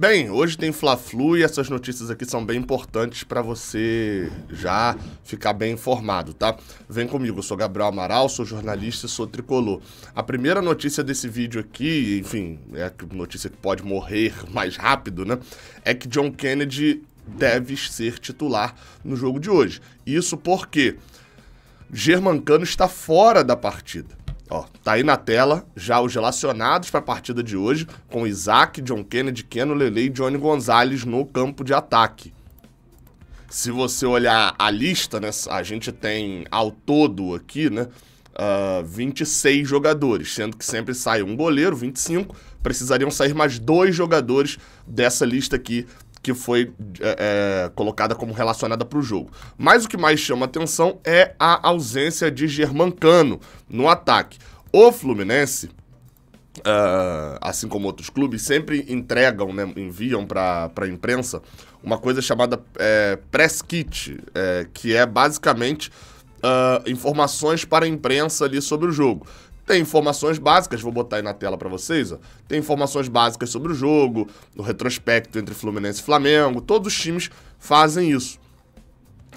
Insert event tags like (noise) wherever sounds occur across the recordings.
Bem, hoje tem Fla-Flu e essas notícias aqui são bem importantes para você já ficar bem informado, tá? Vem comigo, eu sou Gabriel Amaral, sou jornalista e sou tricolor. A primeira notícia desse vídeo aqui, enfim, é a notícia que pode morrer mais rápido, né? É que John Kennedy deve ser titular no jogo de hoje. Isso porque Germancano está fora da partida. Ó, tá aí na tela já os relacionados para a partida de hoje, com Isaac, John Kennedy, Keno Lele e Johnny Gonzalez no campo de ataque. Se você olhar a lista, né, a gente tem ao todo aqui, né, uh, ah, 26 jogadores, sendo que sempre sai um goleiro, 25, precisariam sair mais dois jogadores dessa lista aqui que foi é, é, colocada como relacionada para o jogo. Mas o que mais chama atenção é a ausência de Germancano no ataque. O Fluminense Uh, assim como outros clubes, sempre entregam, né, enviam para a imprensa uma coisa chamada é, press kit, é, que é basicamente uh, informações para a imprensa ali sobre o jogo. Tem informações básicas, vou botar aí na tela para vocês, ó. Tem informações básicas sobre o jogo, o retrospecto entre Fluminense e Flamengo, todos os times fazem isso.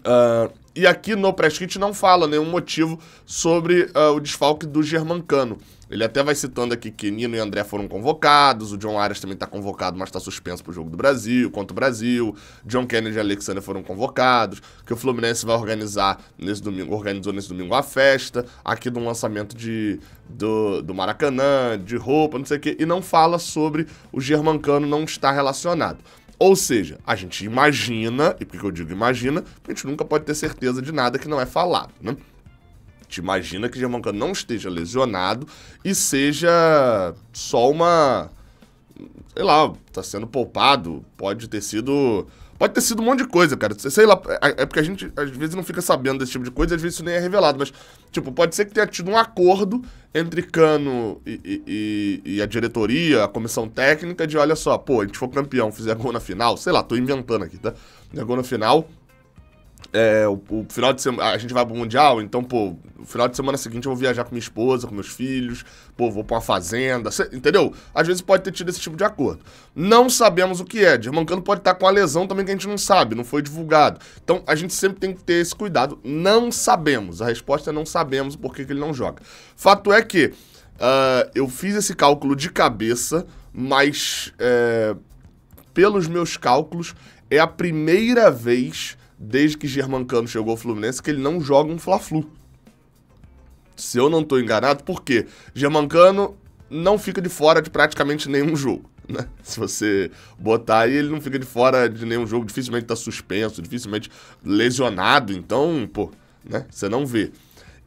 Uh, e aqui no press kit não fala nenhum motivo sobre uh, o desfalque do Germancano. Ele até vai citando aqui que Nino e André foram convocados, o John Arias também está convocado, mas está suspenso para o jogo do Brasil, contra o Brasil, John Kennedy e Alexander foram convocados, que o Fluminense vai organizar nesse domingo, organizou nesse domingo a festa, aqui do lançamento de, do, do Maracanã, de roupa, não sei o quê, e não fala sobre o Germancano não estar relacionado. Ou seja, a gente imagina, e por que eu digo imagina? Porque a gente nunca pode ter certeza de nada que não é falado, né? gente imagina que Germancano não esteja lesionado e seja só uma. Sei lá, tá sendo poupado, pode ter sido. Pode ter sido um monte de coisa, cara. Sei lá, é, é porque a gente às vezes não fica sabendo desse tipo de coisa, às vezes isso nem é revelado. Mas, tipo, pode ser que tenha tido um acordo entre Cano e, e, e a diretoria, a comissão técnica, de olha só, pô, a gente for campeão, fizer gol na final, sei lá, tô inventando aqui, tá? Fizer gol na final, é, o, o, final de semana. A gente vai pro Mundial, então, pô, o final de semana seguinte eu vou viajar com minha esposa, com meus filhos, pô, vou pra uma fazenda, cê, entendeu? Às vezes pode ter tido esse tipo de acordo. Não sabemos o que é. Germancano pode estar tá com a lesão também que a gente não sabe, não foi divulgado. Então a gente sempre tem que ter esse cuidado. Não sabemos. A resposta é não sabemos por que, que ele não joga. Fato é que uh, eu fiz esse cálculo de cabeça, mas é, pelos meus cálculos, é a primeira vez desde que Germancano chegou ao Fluminense, que ele não joga um Fla-Flu. Se eu não estou enganado, por quê? Germancano não fica de fora de praticamente nenhum jogo. Né? Se você botar aí, ele não fica de fora de nenhum jogo, dificilmente está suspenso, dificilmente lesionado, então, pô, né? Você não vê.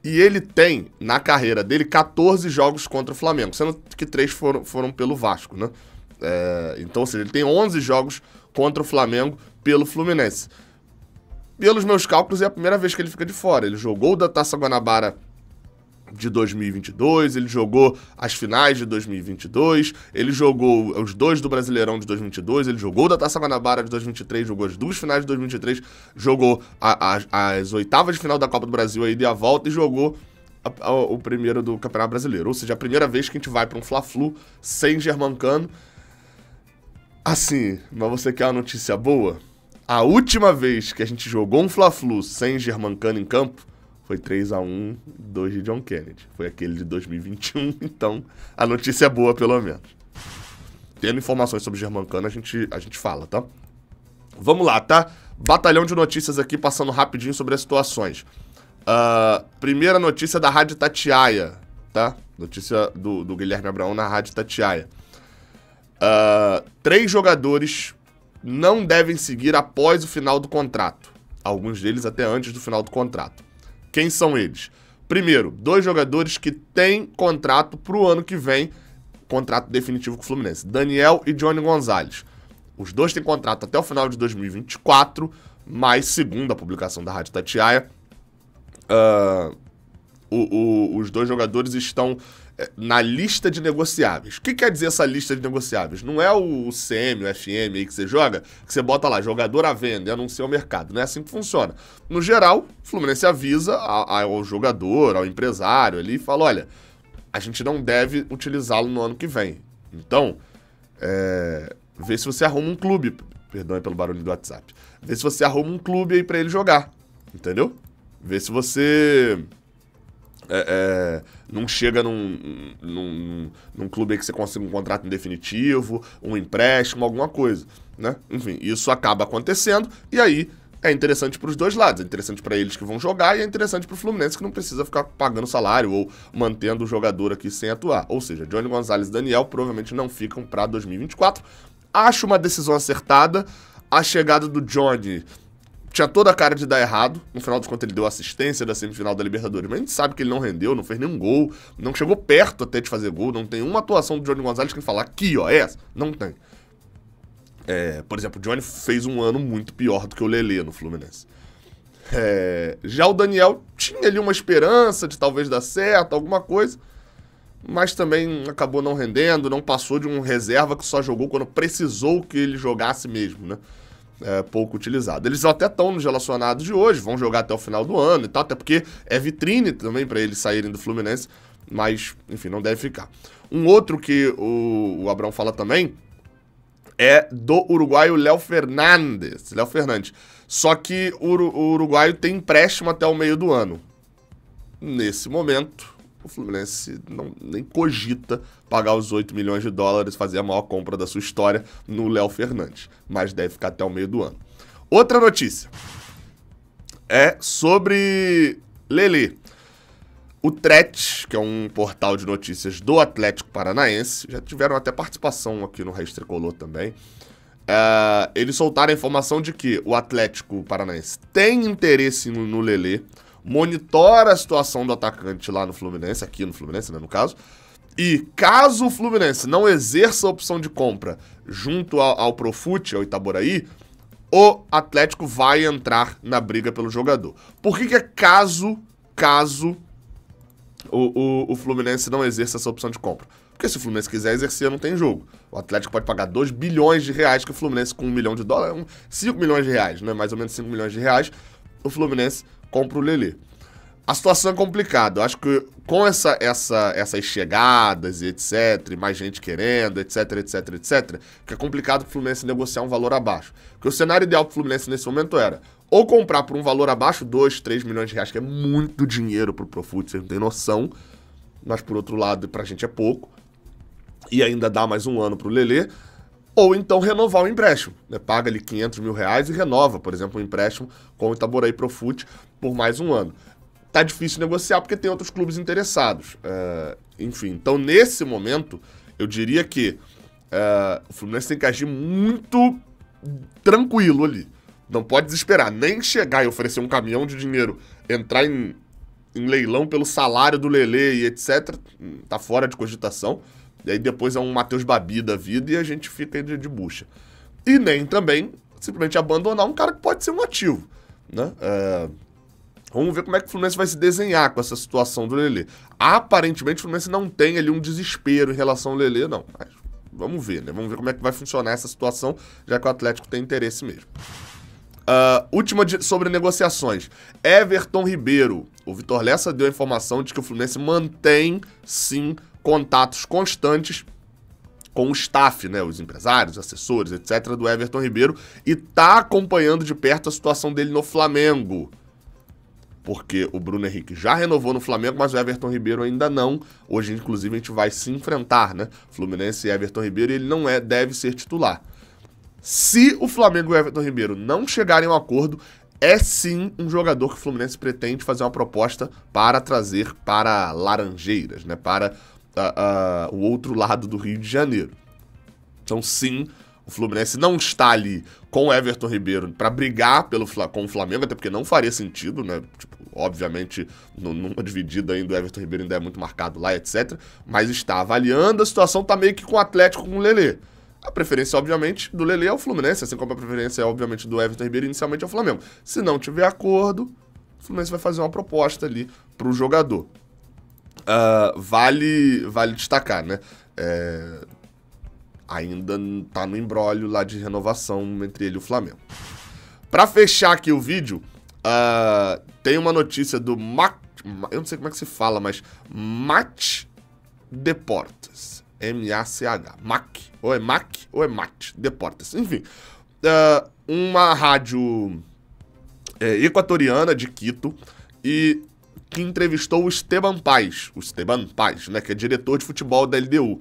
E ele tem, na carreira dele, 14 jogos contra o Flamengo, sendo que três foram, foram pelo Vasco, né? É, então, ou seja, ele tem 11 jogos contra o Flamengo pelo Fluminense pelos meus cálculos, é a primeira vez que ele fica de fora. Ele jogou da Taça Guanabara de 2022, ele jogou as finais de 2022, ele jogou os dois do Brasileirão de 2022, ele jogou da Taça Guanabara de 2023, jogou as duas finais de 2023, jogou a, a, as oitavas de final da Copa do Brasil, aí de a volta e jogou a, o primeiro do Campeonato Brasileiro. Ou seja, a primeira vez que a gente vai para um Fla-Flu sem Germancano. Assim, mas você quer uma notícia boa? A última vez que a gente jogou um Fla-Flu sem Germancano em campo foi 3 a 1 2 de John Kennedy. Foi aquele de 2021, (laughs) então a notícia é boa, pelo menos. Tendo informações sobre Germancano, a gente, a gente fala, tá? Vamos lá, tá? Batalhão de notícias aqui, passando rapidinho sobre as situações. Uh, primeira notícia da Rádio Tatiaia, tá? Notícia do, do Guilherme Abraão na Rádio Tatiaia. Uh, três jogadores não devem seguir após o final do contrato. Alguns deles até antes do final do contrato. Quem são eles? Primeiro, dois jogadores que têm contrato para o ano que vem, contrato definitivo com o Fluminense, Daniel e Johnny Gonzalez. Os dois têm contrato até o final de 2024, mas segundo a publicação da Rádio Tatiaia, uh, o, o, os dois jogadores estão na lista de negociáveis. O que quer dizer essa lista de negociáveis? Não é o CM, o FM aí que você joga, que você bota lá, jogador à venda e anuncia ao mercado. Não é assim que funciona. No geral, o Fluminense avisa ao jogador, ao empresário ali, e fala: olha, a gente não deve utilizá-lo no ano que vem. Então, é, vê se você arruma um clube. Perdão pelo barulho do WhatsApp. Vê se você arruma um clube aí para ele jogar. Entendeu? Vê se você. É, é, não chega num, num, num clube aí que você consiga um contrato definitivo, um empréstimo, alguma coisa. Né? Enfim, isso acaba acontecendo e aí é interessante para os dois lados. É interessante para eles que vão jogar e é interessante para o Fluminense que não precisa ficar pagando salário ou mantendo o jogador aqui sem atuar. Ou seja, Johnny Gonzalez e Daniel provavelmente não ficam para 2024. Acho uma decisão acertada. A chegada do Johnny tinha toda a cara de dar errado. No final de contas, ele deu assistência da semifinal da Libertadores. Mas a gente sabe que ele não rendeu, não fez nenhum gol, não chegou perto até de fazer gol. Não tem uma atuação do Johnny Gonzalez que falar aqui, ó, é essa. Não tem. É, por exemplo, o Johnny fez um ano muito pior do que o Lele no Fluminense. É, já o Daniel tinha ali uma esperança de talvez dar certo, alguma coisa, mas também acabou não rendendo, não passou de um reserva que só jogou quando precisou que ele jogasse mesmo, né? é, pouco utilizado. Eles até estão nos relacionados de hoje, vão jogar até o final do ano e tal, até porque é vitrine também para eles saírem do Fluminense, mas, enfim, não deve ficar. Um outro que o, o Abrão fala também é do uruguaio Léo Fernandes. Léo Fernandes. Só que o, o uruguaio tem empréstimo até o meio do ano. Nesse momento, o Fluminense não, nem cogita pagar os 8 milhões de dólares, fazer a maior compra da sua história no Léo Fernandes, mas deve ficar até o meio do ano. Outra notícia é sobre Lele. O Tret, que é um portal de notícias do Atlético Paranaense, já tiveram até participação aqui no Raiz Tricolor também. É, eles soltaram a informação de que o Atlético Paranaense tem interesse no, no Lele monitora a situação do atacante lá no Fluminense, aqui no Fluminense, né, no caso. E caso o Fluminense não exerça a opção de compra junto ao, ao Profute, ao Itaboraí, o Atlético vai entrar na briga pelo jogador. Por que, que é caso, caso o, o, o Fluminense não exerça essa opção de compra? Porque se o Fluminense quiser exercer, não tem jogo. O Atlético pode pagar 2 bilhões de reais, que o Fluminense com 1 milhão de dólares, 5 milhões de reais, né? Mais ou menos 5 milhões de reais, o Fluminense compra o Lelê. A situação é complicada. Eu acho que com essa, essa, essas chegadas e etc, mais gente querendo, etc, etc, etc, que é complicado o Fluminense negociar um valor abaixo. Porque o cenário ideal pro Fluminense nesse momento era ou comprar por um valor abaixo, 2, 3 milhões de reais, que é muito dinheiro pro Profut, vocês não tem noção. Mas por outro lado, pra gente é pouco. E ainda dá mais um ano pro Lelê ou então renovar o empréstimo. Né? Paga ali 500 mil reais e renova, por exemplo, o um empréstimo com o Itaboraí Profut por mais um ano. Tá difícil negociar porque tem outros clubes interessados. Eh, enfim, então nesse momento, eu diria que eh, o Fluminense tem que agir muito tranquilo ali. Não pode desesperar, nem chegar e oferecer um caminhão de dinheiro, entrar em, em leilão pelo salário do Lele e etc. Hum, tá fora de cogitação. E aí depois é um Matheus Babi da vida e a gente fica aí de, de bucha. E nem também simplesmente abandonar um cara que pode ser um ativo, né? É... Vamos ver como é que o Fluminense vai se desenhar com essa situação do Lelê. Aparentemente o Fluminense não tem ali um desespero em relação ao Lelê, não. Mas vamos ver, né? Vamos ver como é que vai funcionar essa situação, já que o Atlético tem interesse mesmo. Uh, última de, sobre negociações. Everton Ribeiro. O Vitor Lessa deu a informação de que o Fluminense mantém, sim, contatos constantes com o staff, né, os empresários, assessores, etc, do Everton Ribeiro e tá acompanhando de perto a situação dele no Flamengo. Porque o Bruno Henrique já renovou no Flamengo, mas o Everton Ribeiro ainda não. Hoje, inclusive, a gente vai se enfrentar, né? Fluminense e Everton Ribeiro, e ele não é, deve ser titular. Se o Flamengo e o Everton Ribeiro não chegarem a um acordo, é sim um jogador que o Fluminense pretende fazer uma proposta para trazer para Laranjeiras, né? Para a, a, o outro lado do Rio de Janeiro. Então, sim, o Fluminense não está ali com o Everton Ribeiro para brigar pelo, com o Flamengo, até porque não faria sentido, né? Tipo, obviamente, numa dividida ainda, o Everton Ribeiro ainda é muito marcado lá, etc. Mas está avaliando, a situação está meio que com o Atlético, com o Lelê. A preferência, obviamente, do Lele é o Fluminense, assim como a preferência, obviamente, do Everton Ribeiro inicialmente é o Flamengo. Se não tiver acordo, o Fluminense vai fazer uma proposta ali para o jogador uh, vale, vale destacar, né? É, ainda tá no embrólio lá de renovação entre ele e o Flamengo. Para fechar aqui o vídeo, uh, tem uma notícia do Mac, eu não sei como é que se fala, mas Mac Deportes, M-A-C-H, Mac, ou é Mac ou é Mac Deportes, enfim, uh, uma rádio é, equatoriana de Quito e que entrevistou o Esteban Paz, o Esteban Paz, né, que é diretor de futebol da LDU,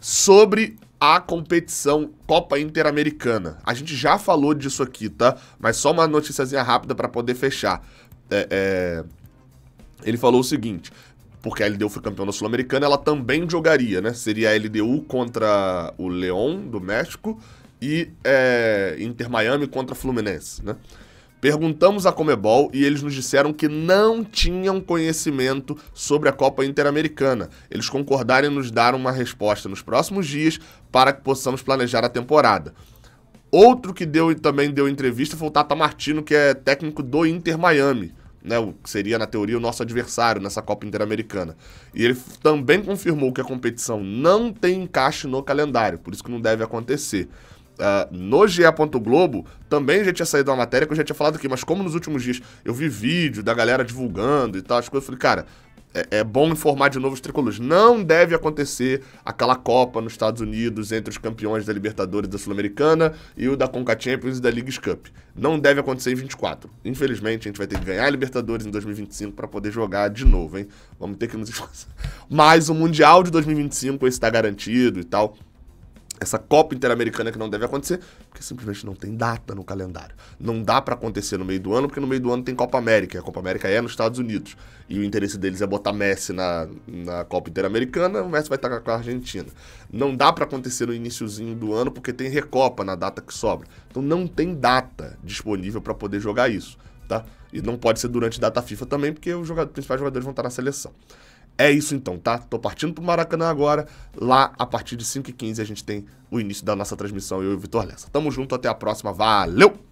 sobre a competição Copa Interamericana. A gente já falou disso aqui, tá? Mas só uma noticiazinha rápida para poder fechar. É, é... Ele falou o seguinte: porque a LDU foi campeã da Sul-Americana, ela também jogaria, né? Seria a LDU contra o León do México e é, Inter Miami contra Fluminense, né? Perguntamos à Comebol e eles nos disseram que não tinham conhecimento sobre a Copa Interamericana. Eles concordaram em nos dar uma resposta nos próximos dias para que possamos planejar a temporada. Outro que deu também deu entrevista foi o Tata Martino, que é técnico do Inter Miami, né, o que seria na teoria o nosso adversário nessa Copa Interamericana. E ele também confirmou que a competição não tem encaixe no calendário, por isso que não deve acontecer. Uh, no GE. Globo, também já tinha saído uma matéria que eu já tinha falado aqui, mas como nos últimos dias eu vi vídeo da galera divulgando e tal, as coisas, eu falei, cara, é, é, bom informar de novo os tricolores. Não deve acontecer aquela Copa nos Estados Unidos entre os campeões da Libertadores da Sul-Americana e o da Conca Champions e da Leagues Cup. Não deve acontecer em 24. Infelizmente, a gente vai ter que ganhar a Libertadores em 2025 para poder jogar de novo, hein? Vamos ter que nos (laughs) esforçar. Mas o Mundial de 2025, esse tá garantido e tal essa Copa Interamericana que não deve acontecer, porque simplesmente não tem data no calendário. Não dá para acontecer no meio do ano, porque no meio do ano tem Copa América. A Copa América é nos Estados Unidos. E o interesse deles é botar Messi na, na Copa Interamericana, o Messi vai estar com a Argentina. Não dá para acontecer no iníciozinho do ano, porque tem Recopa na data que sobra. Então não tem data disponível para poder jogar isso, tá? E não pode ser durante data FIFA também, porque os, jogadores, os principais jogadores vão estar na seleção. É isso então, tá? Tô partindo pro Maracanã agora. Lá, a partir de 5h15, a gente tem o início da nossa transmissão, eu e o Vitor Lessa. Tamo junto, até a próxima. Valeu!